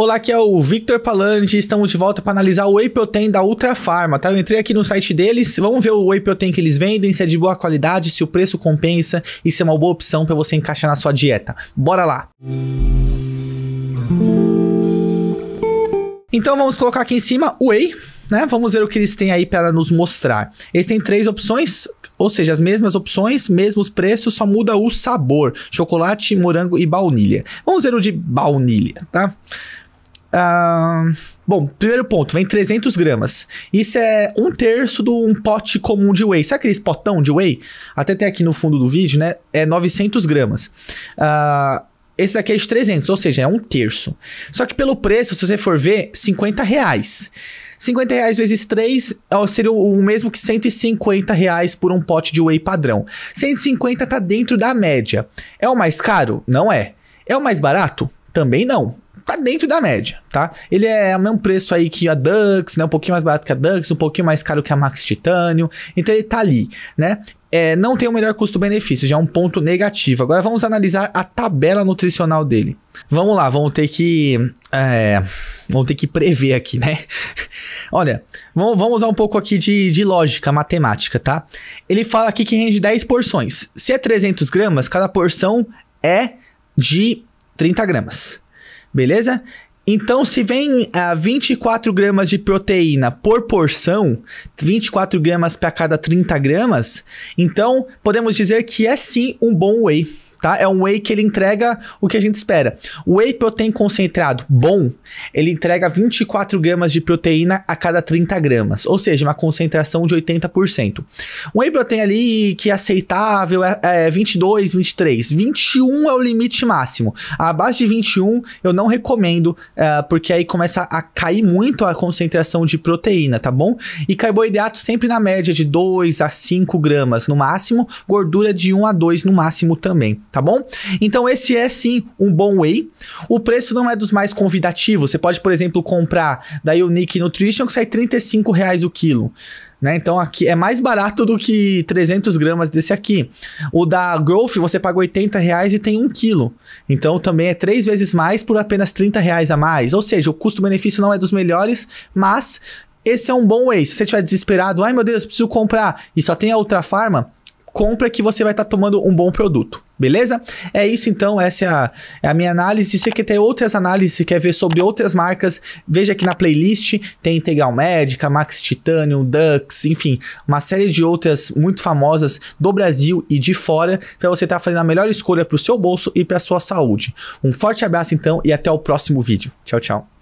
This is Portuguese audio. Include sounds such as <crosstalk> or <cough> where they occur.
Olá, aqui é o Victor Palange, estamos de volta para analisar o Whey Protein da Ultra Farma, tá? Eu entrei aqui no site deles, vamos ver o Whey Protein que eles vendem, se é de boa qualidade, se o preço compensa e se é uma boa opção para você encaixar na sua dieta. Bora lá! Então vamos colocar aqui em cima o Whey, né? Vamos ver o que eles têm aí para nos mostrar. Eles têm três opções, ou seja, as mesmas opções, mesmos preços, só muda o sabor: chocolate, morango e baunilha. Vamos ver o de baunilha, tá? bom, primeiro ponto, vem 300 gramas. Isso é um terço de um pote comum de whey. Sabe aqueles potão de whey? Até tem aqui no fundo do vídeo, né? É 900 gramas. Uh, esse daqui é de 300, ou seja, é um terço. Só que pelo preço, se você for ver, 50 reais. 50 reais vezes 3 seria o mesmo que 150 reais por um pote de whey padrão. 150 tá dentro da média. É o mais caro? Não é. É o mais barato? Também não tá dentro da média, tá? Ele é o mesmo preço aí que a Dux, né? Um pouquinho mais barato que a Dux, um pouquinho mais caro que a Max Titanium. Então ele tá ali, né? É, não tem o melhor custo-benefício, já é um ponto negativo. Agora vamos analisar a tabela nutricional dele. Vamos lá, vamos ter que. É, vamos ter que prever aqui, né? <laughs> Olha, vamos, vamos usar um pouco aqui de, de lógica matemática, tá? Ele fala aqui que rende 10 porções. Se é 300 gramas, cada porção é de 30 gramas. Beleza? Então, se vem a ah, 24 gramas de proteína por porção, 24 gramas para cada 30 gramas, então podemos dizer que é sim um bom whey tá? É um whey que ele entrega o que a gente espera. O whey protein concentrado bom, ele entrega 24 gramas de proteína a cada 30 gramas, ou seja, uma concentração de 80%. O whey protein ali que é aceitável é, é 22, 23, 21 é o limite máximo. Abaixo de 21 eu não recomendo, é, porque aí começa a cair muito a concentração de proteína, tá bom? E carboidrato sempre na média de 2 a 5 gramas no máximo, gordura de 1 a 2 no máximo também tá bom? Então esse é sim um bom whey. O preço não é dos mais convidativos. Você pode, por exemplo, comprar da Unique Nutrition que sai 35 reais o quilo. Né? Então aqui é mais barato do que 300 gramas desse aqui. O da Growth você paga 80 reais e tem 1 quilo. Então também é três vezes mais por apenas 30 reais a mais. Ou seja, o custo-benefício não é dos melhores, mas esse é um bom whey. Se você estiver desesperado, ai meu Deus, preciso comprar e só tem a Farma compra que você vai estar tá tomando um bom produto. Beleza? É isso então, essa é a, é a minha análise. Se você quer ter outras análises, se quer ver sobre outras marcas, veja aqui na playlist, tem Integral Médica, Max Titanium, Dux, enfim, uma série de outras muito famosas do Brasil e de fora, para você estar tá fazendo a melhor escolha para o seu bolso e para sua saúde. Um forte abraço então e até o próximo vídeo. Tchau, tchau.